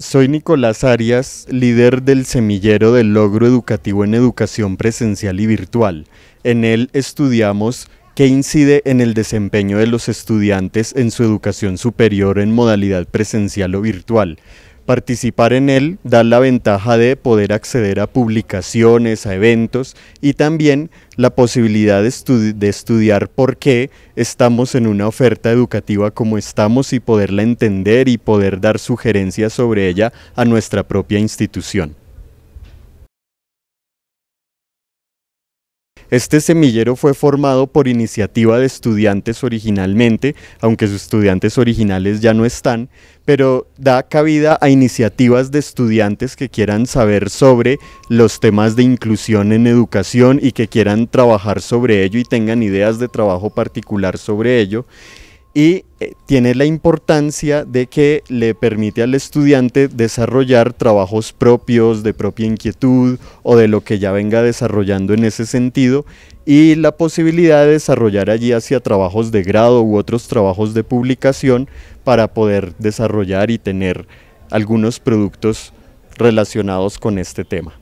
Soy Nicolás Arias, líder del Semillero del Logro Educativo en Educación Presencial y Virtual. En él estudiamos qué incide en el desempeño de los estudiantes en su educación superior en modalidad presencial o virtual, Participar en él da la ventaja de poder acceder a publicaciones, a eventos y también la posibilidad de, estudiar por qué estamos en una oferta educativa como estamos y poderla entender y poder dar sugerencias sobre ella a nuestra propia institución. Este semillero fue formado por iniciativa de estudiantes originalmente, aunque sus estudiantes originales ya no están, pero da cabida a iniciativas de estudiantes que quieran saber sobre los temas de inclusión en educación y que quieran trabajar sobre ello y tengan ideas de trabajo particular sobre ello y eh, tiene la importancia de que le permite al estudiante desarrollar trabajos propios, de propia inquietud o de lo que ya venga desarrollando en ese sentido y la posibilidad de desarrollar allí hacia trabajos de grado u otros trabajos de publicación para poder desarrollar y tener algunos productos relacionados con este tema.